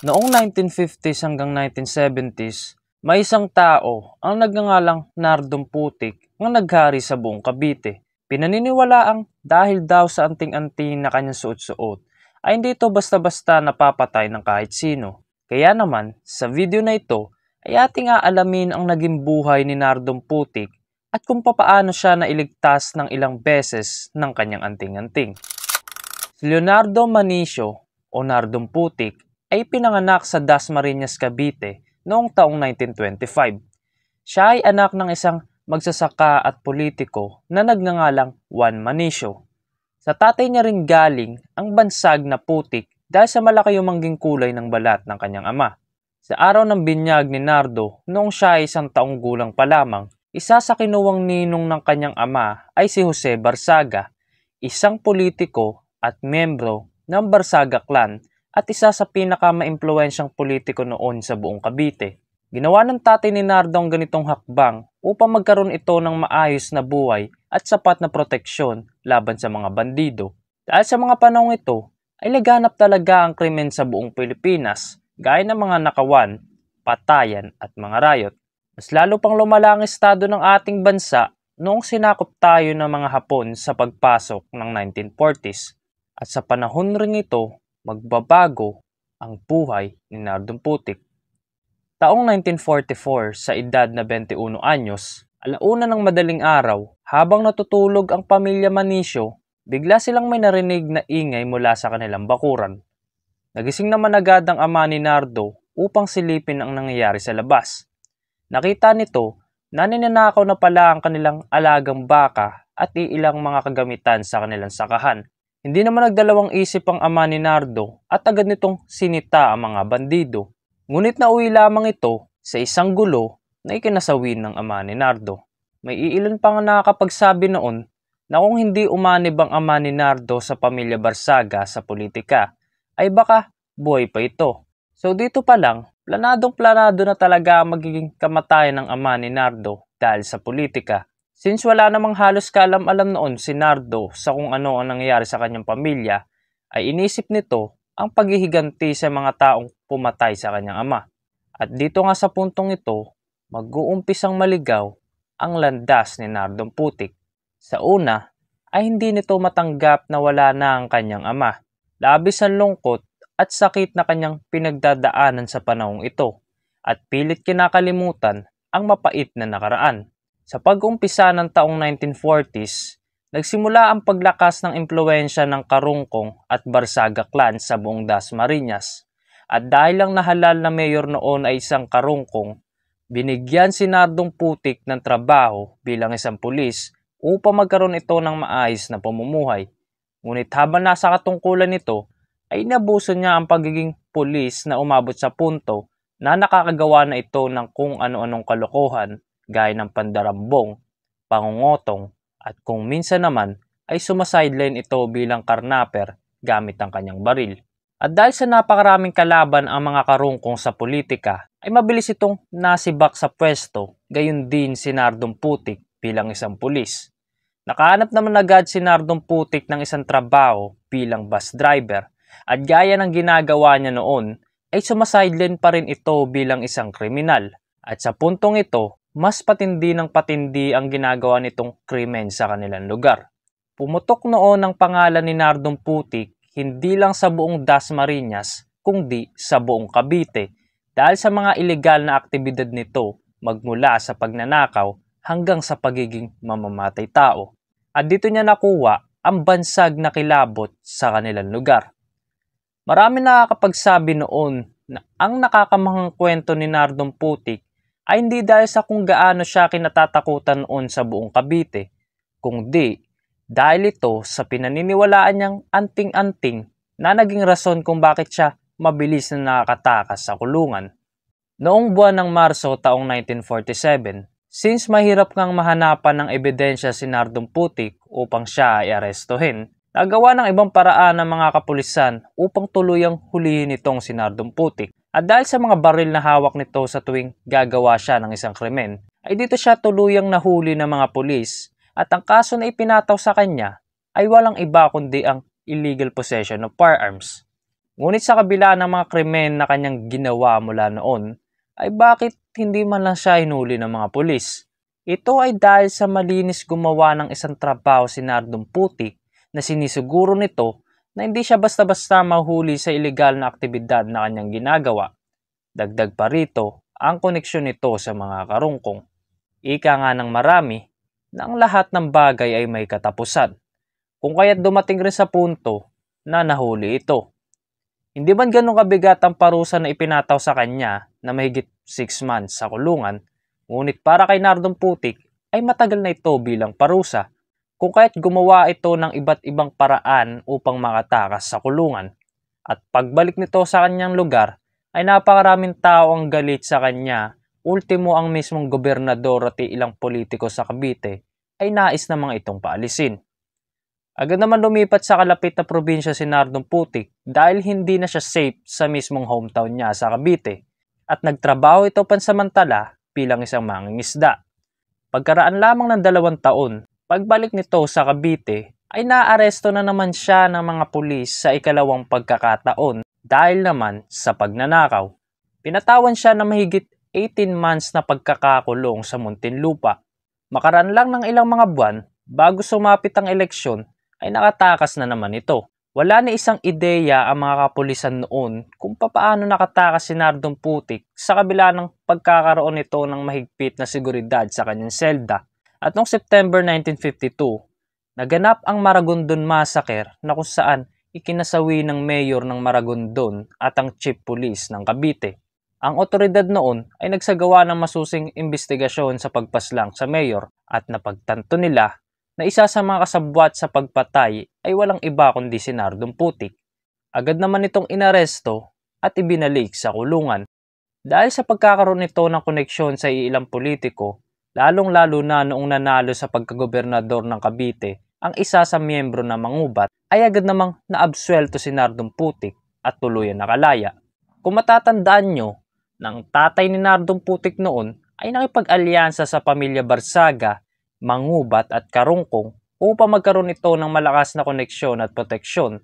Noong 1950s hanggang 1970s, may isang tao ang nagngangalang Nardong Putik ang naghari sa buong Cavite. Pinaniniwalaang dahil daw sa anting-anting na kanyang suot-suot ay hindi ito basta-basta napapatay ng kahit sino. Kaya naman, sa video na ito ay ating aalamin ang naging buhay ni Nardong Putik at kung papaano siya nailigtas ng ilang beses ng kanyang anting-anting. Leonardo Manicio o Nardong Putik ay pinanganak sa Dasmariñas, Cavite noong taong 1925. Siya ay anak ng isang magsasaka at politiko na nagngangalang Juan Manicio. Sa tatay niya rin galing ang bansag na putik dahil sa malaki umangging kulay ng balat ng kanyang ama. Sa araw ng binyag ni Nardo, noong siya ay isang taong gulang pa lamang, isa sa kinuwang ninong ng kanyang ama ay si Jose Barsaga, isang politiko at membro ng Barsaga clan at isa sa pinakamaimpluensyang politiko noon sa buong Cavite. Ginawa ng tatay ni Nardo ang ganitong hakbang upang magkaroon ito ng maayos na buhay at sapat na proteksyon laban sa mga bandido. Dahil sa mga panahong ito, ay laganap talaga ang krimen sa buong Pilipinas gaya ng mga nakawan, patayan at mga rayot. Mas lalo pang lumala ang estado ng ating bansa noong sinakop tayo ng mga Hapon sa pagpasok ng 1940s. At sa panahon ring ito magbabago ang buhay ni Nardong Putik. Taong 1944, sa edad na 21 anyos, alauna ng madaling araw, habang natutulog ang pamilya Manisyo, bigla silang may narinig na ingay mula sa kanilang bakuran. Nagising naman agad ang ama ni Nardo upang silipin ang nangyayari sa labas. Nakita nito naninanakaw na pala ang kanilang alagang baka at iilang mga kagamitan sa kanilang sakahan. Hindi naman nagdalawang isip ang ama ni Nardo at agad nitong sinita ang mga bandido. Ngunit nauwi lamang ito sa isang gulo na ikinasawi ng ama ni Nardo. May iilan pang nakakapagsabi noon na kung hindi umanib ang ama ni Nardo sa pamilya Barsaga sa politika, ay baka buhay pa ito. So dito pa lang, planadong planado na talaga magiging kamatayan ng ama ni Nardo dahil sa politika. Since wala namang halos kaalam-alam noon si Nardo sa kung ano ang nangyayari sa kanyang pamilya, ay inisip nito ang paghihiganti sa mga taong pumatay sa kanyang ama. At dito nga sa puntong ito, mag-uumpisang maligaw ang landas ni Nardong Putik. Sa una, ay hindi nito matanggap na wala na ang kanyang ama. Labis ang lungkot at sakit na kanyang pinagdadaanan sa panahong ito at pilit kinakalimutan ang mapait na nakaraan. Sa pag-umpisa ng taong 1940s, nagsimula ang paglakas ng impluensya ng Karungkong at Barsaga clan sa buong Dasmariñas. At dahil lang nahalal na mayor noon ay isang Karungkong, binigyan si Nardong Putik ng trabaho bilang isang pulis upang magkaroon ito ng maayos na pamumuhay. Ngunit habang nasa katungkulan nito, ay nabuso niya ang pagiging pulis na umabot sa punto na nakakagawa na ito ng kung ano-anong kalokohan gaya ng pandarambong, pangungotong at kung minsan naman ay sumasideline ito bilang karnaper gamit ang kanyang baril. At dahil sa napakaraming kalaban ang mga karungkong sa politika, ay mabilis itong nasibak sa pwesto, gayon din si Nardong Putik bilang isang pulis. Nakahanap naman agad si Nardong Putik ng isang trabaho bilang bus driver at gaya ng ginagawa niya noon ay sumasideline pa rin ito bilang isang kriminal. At sa puntong ito mas patindi ng patindi ang ginagawa nitong krimen sa kanilang lugar. Pumutok noon ang pangalan ni Nardong Putik hindi lang sa buong Dasmariñas kundi sa buong Cavite dahil sa mga ilegal na aktibidad nito magmula sa pagnanakaw hanggang sa pagiging mamamatay tao. At dito niya nakuha ang bansag na kilabot sa kanilang lugar. Marami nakakapagsabi noon na ang nakakamahang kwento ni Nardong Putik ay hindi dahil sa kung gaano siya kinatatakutan noon sa buong Cavite, kundi dahil ito sa pinaniniwalaan niyang anting-anting na naging rason kung bakit siya mabilis na nakakatakas sa kulungan. Noong buwan ng Marso taong 1947, since mahirap ngang mahanapan ng ebidensya si Nardong Putik upang siya ay arestuhin, nagawa ng ibang paraan ng mga kapulisan upang tuluyang hulihin itong si Nardong Putik. At dahil sa mga baril na hawak nito sa tuwing gagawa siya ng isang krimen, ay dito siya tuluyang nahuli ng mga pulis at ang kaso na ipinataw sa kanya ay walang iba kundi ang illegal possession of firearms. Ngunit sa kabila ng mga krimen na kanyang ginawa mula noon, ay bakit hindi man lang siya hinuli ng mga pulis? Ito ay dahil sa malinis gumawa ng isang trabaho si Nardong Puti na sinisiguro nito na hindi siya basta-basta mahuli sa ilegal na aktibidad na kanyang ginagawa. Dagdag pa rito ang koneksyon nito sa mga karungkong. Ika nga ng marami na ang lahat ng bagay ay may katapusan. Kung kaya't dumating rin sa punto na nahuli ito. Hindi man ganun kabigat ang parusa na ipinataw sa kanya na mahigit 6 months sa kulungan, ngunit para kay Nardong Putik ay matagal na ito bilang parusa kung kahit gumawa ito ng iba't ibang paraan upang makatakas sa kulungan. At pagbalik nito sa kanyang lugar, ay napakaraming tao ang galit sa kanya. Ultimo ang mismong gobernador at ilang politiko sa Cavite ay nais na mga itong paalisin. Agad naman lumipat sa kalapit na probinsya si Nardong Putik dahil hindi na siya safe sa mismong hometown niya sa Cavite at nagtrabaho ito pansamantala bilang isang mangingisda. Pagkaraan lamang ng dalawang taon Pagbalik nito sa Cavite, ay naaresto na naman siya ng mga pulis sa ikalawang pagkakataon dahil naman sa pagnanakaw. Pinatawan siya ng mahigit 18 months na pagkakakulong sa Muntinlupa. Makaraan lang ng ilang mga buwan bago sumapit ang eleksyon ay nakatakas na naman ito. Wala na isang ideya ang mga kapulisan noon kung papaano nakatakas si Nardong Putik sa kabila ng pagkakaroon nito ng mahigpit na seguridad sa kanyang selda. At noong September 1952, naganap ang Maragondon Massacre na kung saan ikinasawi ng mayor ng Maragondon at ang chief police ng Cavite. Ang otoridad noon ay nagsagawa ng masusing investigasyon sa pagpaslang sa mayor at napagtanto nila na isa sa mga kasabwat sa pagpatay ay walang iba kundi si Nardong Putik. Agad naman itong inaresto at ibinalik sa kulungan. Dahil sa pagkakaroon nito ng koneksyon sa ilang politiko Lalong-lalo na noong nanalo sa pagkagobernador ng Cavite, ang isa sa miyembro na mangubat ay agad namang naabswelto si Nardong Putik at tuluyan nakalaya. Kung matatandaan nyo, ng tatay ni Nardong Putik noon ay nakipag-alyansa sa pamilya Barsaga, Mangubat at Karungkong upang magkaroon ito ng malakas na koneksyon at proteksyon.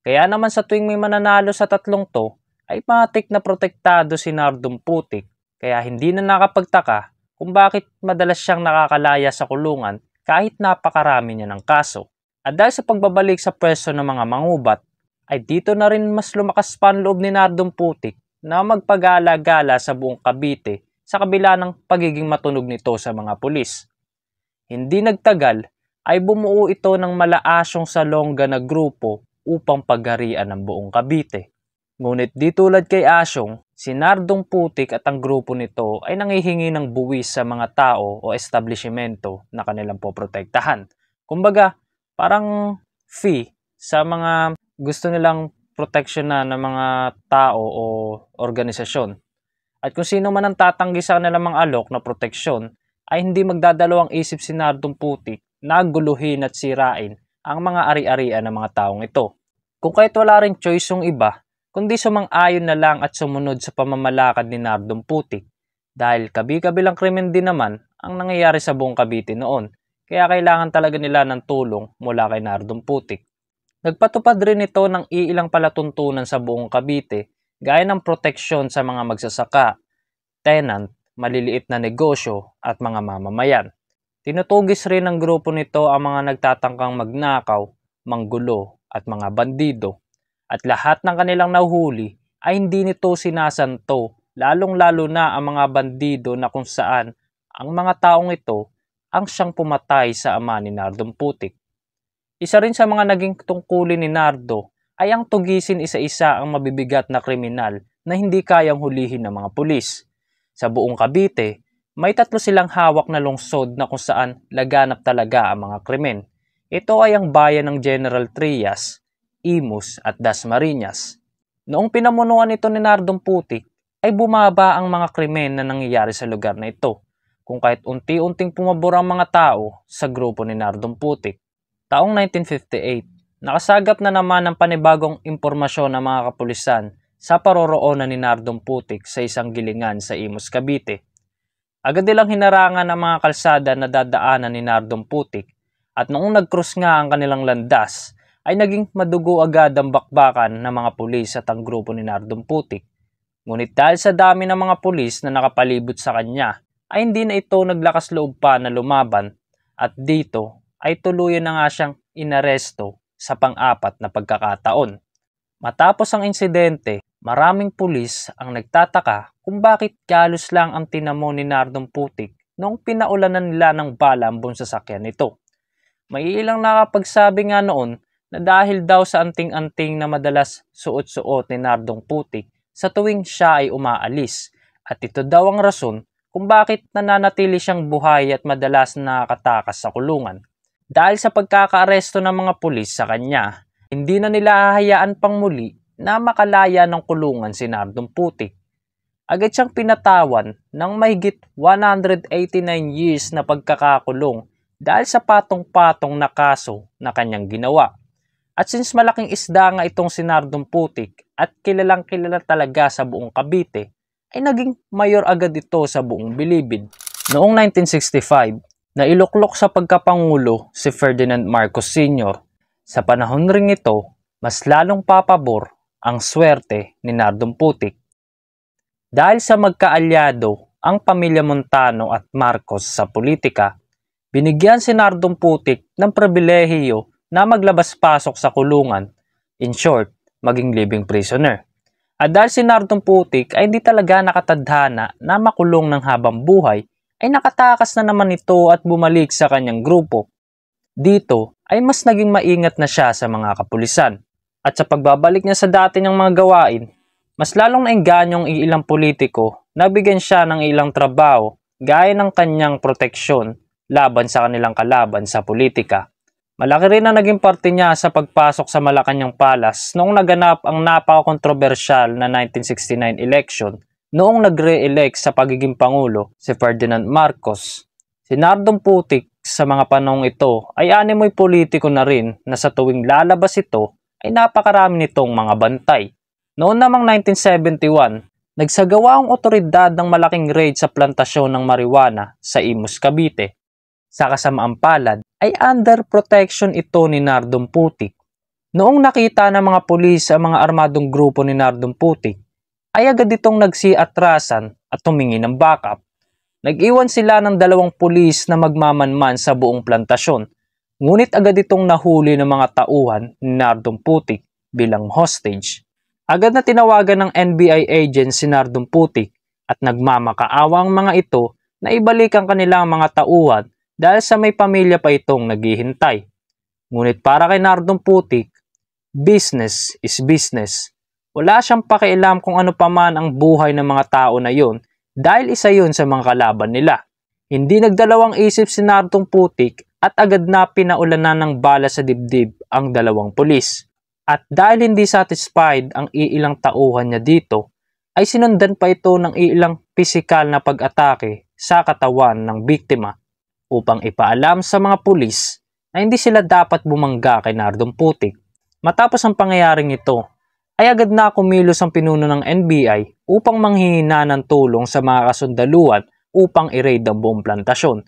Kaya naman sa tuwing may mananalo sa tatlong to, ay matik na protektado si Nardong Putik kaya hindi na nakapagtaka kung bakit madalas siyang nakakalaya sa kulungan kahit napakarami niya ng kaso. At dahil sa pagbabalik sa pwesto ng mga mangubat, ay dito na rin mas lumakas pa loob ni Nardong Putik na magpagala-gala sa buong Cavite sa kabila ng pagiging matunog nito sa mga pulis. Hindi nagtagal ay bumuo ito ng malaasyong salongga na grupo upang pagharian ng buong Cavite. Ngunit di tulad kay Asyong, Si Nardong Putik at ang grupo nito ay nangihingi ng buwis sa mga tao o establishmento na kanilang poprotektahan. Kumbaga, parang fee sa mga gusto nilang protection na ng mga tao o organisasyon. At kung sino man ang tatanggi sa kanilang mga alok na proteksyon, ay hindi magdadalawang isip si Nardong Putik na guluhin at sirain ang mga ari-arian ng mga taong ito. Kung kahit wala rin choice yung iba, kundi sumang-ayon na lang at sumunod sa pamamalakad ni Nardong Putik dahil kabi-kabilang krimen din naman ang nangyayari sa buong Cavite noon kaya kailangan talaga nila ng tulong mula kay Nardong Putik. Nagpatupad rin ito ng iilang palatuntunan sa buong Cavite gaya ng proteksyon sa mga magsasaka, tenant, maliliit na negosyo at mga mamamayan. Tinutugis rin ng grupo nito ang mga nagtatangkang magnakaw, manggulo at mga bandido at lahat ng kanilang nahuli ay hindi nito sinasanto lalong-lalo na ang mga bandido na kung saan ang mga taong ito ang siyang pumatay sa ama ni Nardong Putik. Isa rin sa mga naging tungkulin ni Nardo ay ang tugisin isa-isa ang mabibigat na kriminal na hindi kayang hulihin ng mga pulis. Sa buong Cavite, may tatlo silang hawak na lungsod na kung saan laganap talaga ang mga krimen. Ito ay ang bayan ng General Trias, Imus at Dasmariñas. Noong pinamunuan ito ni Nardong Puti, ay bumaba ang mga krimen na nangyayari sa lugar na ito kung kahit unti-unting pumabor ang mga tao sa grupo ni Nardong Putik. Taong 1958, nakasagap na naman ng panibagong impormasyon ng mga kapulisan sa paroroonan ni Nardong Putik sa isang gilingan sa Imus, Cavite. Agad nilang hinarangan ang mga kalsada na dadaanan ni Nardong Putik at noong nag-cross nga ang kanilang landas ay naging madugo agad ang bakbakan ng mga pulis at ang grupo ni Nardong Putik. Ngunit dahil sa dami ng mga pulis na nakapalibot sa kanya, ay hindi na ito naglakas loob pa na lumaban at dito ay tuluyan na nga siyang inaresto sa pang-apat na pagkakataon. Matapos ang insidente, maraming pulis ang nagtataka kung bakit galos lang ang tinamo ni Nardong Putik noong pinaulanan nila ng bala ang buong sasakyan nito. May ilang nakapagsabi nga noon na dahil daw sa anting-anting na madalas suot-suot ni Nardong Putik sa tuwing siya ay umaalis at ito daw ang rason kung bakit nananatili siyang buhay at madalas nakakatakas sa kulungan. Dahil sa pagkakaaresto ng mga pulis sa kanya, hindi na nila hahayaan pang muli na makalaya ng kulungan si Nardong Putik. Agad siyang pinatawan ng mahigit 189 years na pagkakakulong dahil sa patong-patong na kaso na kanyang ginawa. At since malaking isda nga itong si Nardong Putik at kilalang kilala talaga sa buong Cavite, ay naging mayor agad ito sa buong Bilibid. Noong 1965, nailuklok sa pagkapangulo si Ferdinand Marcos Sr. Sa panahon ring ito, mas lalong papabor ang swerte ni Nardong Putik. Dahil sa magkaalyado ang pamilya Montano at Marcos sa politika, binigyan si Nardong Putik ng pribilehiyo na maglabas-pasok sa kulungan, in short, maging living prisoner. At dahil si Nardong Putik ay hindi talaga nakatadhana na makulong ng habang buhay, ay nakatakas na naman ito at bumalik sa kanyang grupo. Dito ay mas naging maingat na siya sa mga kapulisan. At sa pagbabalik niya sa dati niyang mga gawain, mas lalong naingganyong iilang politiko nabigyan siya ng ilang trabaho gaya ng kanyang proteksyon laban sa kanilang kalaban sa politika. Malaki rin ang naging parte niya sa pagpasok sa Malacanang Palace noong naganap ang napaka-kontrobersyal na 1969 election noong nagre-elect sa pagiging Pangulo si Ferdinand Marcos. Si Nardong Putik sa mga panahong ito ay animoy politiko na rin na sa tuwing lalabas ito ay napakarami nitong mga bantay. Noon namang 1971, nagsagawa ang otoridad ng malaking raid sa plantasyon ng marijuana sa Imus, Cavite sa kasamaang palad ay under protection ito ni Nardong Putik. Noong nakita ng mga pulis ang mga armadong grupo ni Nardong Putik, ay agad itong nagsiatrasan at humingi ng backup. Nag-iwan sila ng dalawang pulis na magmamanman sa buong plantasyon, ngunit agad itong nahuli ng mga tauhan ni Nardong Putik bilang hostage. Agad na tinawagan ng NBI agent si Nardong Putik at nagmamakaawa ang mga ito na ibalik ang kanilang mga tauhan dahil sa may pamilya pa itong naghihintay. Ngunit para kay Nardong Putik, business is business. Wala siyang pakialam kung ano pa man ang buhay ng mga tao na yon dahil isa yon sa mga kalaban nila. Hindi nagdalawang isip si Nardong Putik at agad na pinaulanan ng bala sa dibdib ang dalawang pulis. At dahil hindi satisfied ang iilang tauhan niya dito, ay sinundan pa ito ng iilang pisikal na pag-atake sa katawan ng biktima upang ipaalam sa mga pulis na hindi sila dapat bumangga kay Nardong Putik. Matapos ang pangyayaring ito, ay agad na kumilos ang pinuno ng NBI upang manghihina ng tulong sa mga kasundaluan upang i-raid ang buong plantasyon.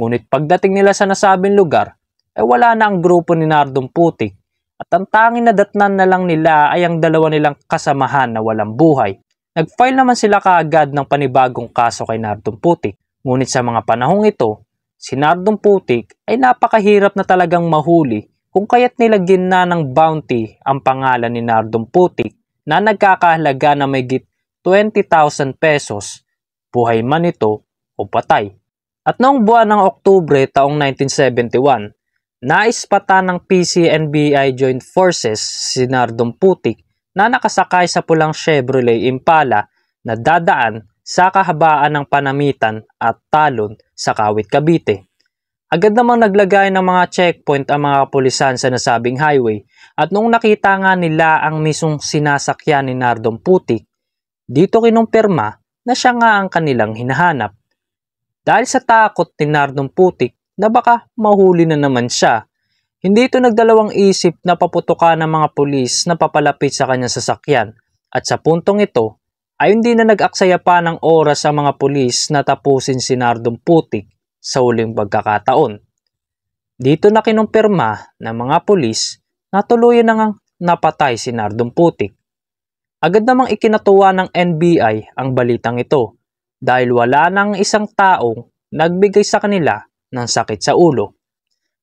Ngunit pagdating nila sa nasabing lugar, ay wala na ang grupo ni Nardong Putik at ang tanging nadatnan na lang nila ay ang dalawa nilang kasamahan na walang buhay. Nag-file naman sila kaagad ng panibagong kaso kay Nardong Putik. Ngunit sa mga panahong ito, Si Nardong Putik ay napakahirap na talagang mahuli kung kaya't nilagyan na ng bounty ang pangalan ni Nardong Putik na nagkakahalaga na may git 20,000 pesos, buhay man ito o patay. At noong buwan ng Oktubre taong 1971, naispata ng PCNBI Joint Forces si Nardong Putik na nakasakay sa pulang Chevrolet Impala na dadaan sa kahabaan ng panamitan at talon sa Kawit Cavite. Agad namang naglagay ng mga checkpoint ang mga kapulisan sa nasabing highway at nung nakita nga nila ang misong sinasakyan ni Nardong Putik, dito kinumpirma na siya nga ang kanilang hinahanap. Dahil sa takot ni Nardong Putik na baka mahuli na naman siya, hindi ito nagdalawang isip na paputukan ng mga pulis na papalapit sa kanyang sasakyan at sa puntong ito Ayon din na nag-aksaya pa ng oras sa mga pulis na tapusin si Nardong Putik sa huling pagkakataon. Dito na kinumpirma ng mga pulis na tuluyan nang napatay si Nardong Putik. Agad namang ikinatuwa ng NBI ang balitang ito dahil wala nang isang taong nagbigay sa kanila ng sakit sa ulo.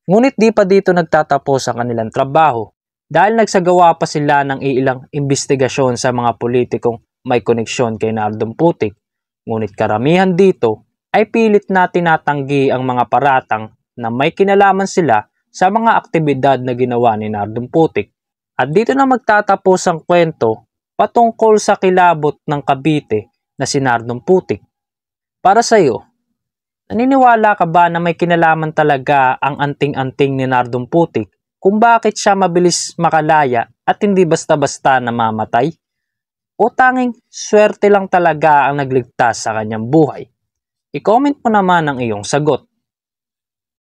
Ngunit di pa dito nagtatapos ang kanilang trabaho dahil nagsagawa pa sila ng ilang imbestigasyon sa mga politikong may koneksyon kay Nardong Putik, ngunit karamihan dito ay pilit na tinatanggi ang mga paratang na may kinalaman sila sa mga aktibidad na ginawa ni Nardong Putik. At dito na magtatapos ang kwento patungkol sa kilabot ng Cavite na si Nardong Putik. Para sa iyo, naniniwala ka ba na may kinalaman talaga ang anting-anting ni Nardong Putik kung bakit siya mabilis makalaya at hindi basta-basta namamatay? o tanging swerte lang talaga ang nagligtas sa kanyang buhay? I-comment mo naman ang iyong sagot.